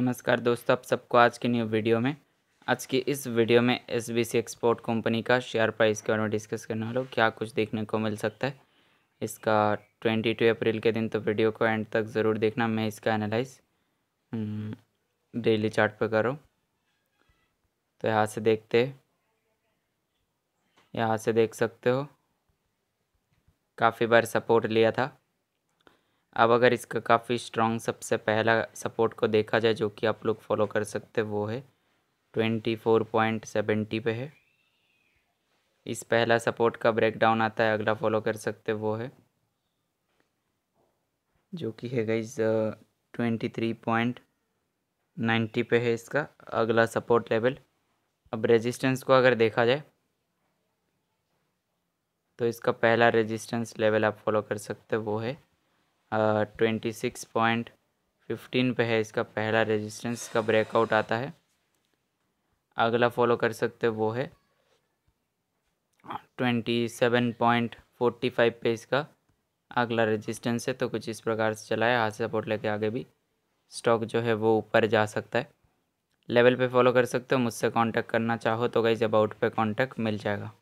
नमस्कार दोस्तों आप सबको आज की न्यू वीडियो में आज की इस वीडियो में S B C export company का शेयर प्राइस के बारे में डिस्कस करने वाला क्या कुछ देखने को मिल सकता है इसका ट्वेंटी टू अप्रैल के दिन तो वीडियो को एंड तक ज़रूर देखना मैं इसका एनालाइज डेली चार्ट पर करूँ तो यहाँ से देखते यहाँ से देख सकते हो काफ़ी बार सपोर्ट लिया था अब अगर इसका काफ़ी स्ट्रॉन्ग सबसे पहला सपोर्ट को देखा जाए जो कि आप लोग फॉलो कर सकते वो है ट्वेंटी फोर पॉइंट सेवेंटी पे है इस पहला सपोर्ट का ब्रेकडाउन आता है अगला फॉलो कर सकते वो है जो कि है गई ट्वेंटी थ्री पॉइंट नाइन्टी पे है इसका अगला सपोर्ट लेवल अब रेजिस्टेंस को अगर देखा जाए तो इसका पहला रेजिस्टेंस लेवल आप फॉलो कर सकते वो है ट्वेंटी सिक्स पॉइंट फिफ्टीन पर है इसका पहला रेजिस्टेंस का ब्रेकआउट आता है अगला फॉलो कर सकते हो वो है twenty seven point forty five पे इसका अगला रेजिस्टेंस है तो कुछ इस प्रकार से चला है हाथ सपोर्ट लेके आगे भी स्टॉक जो है वो ऊपर जा सकता है लेवल पे फॉलो कर सकते हो मुझसे कांटेक्ट करना चाहो तो गाइज अबाउट पे कांटेक्ट मिल जाएगा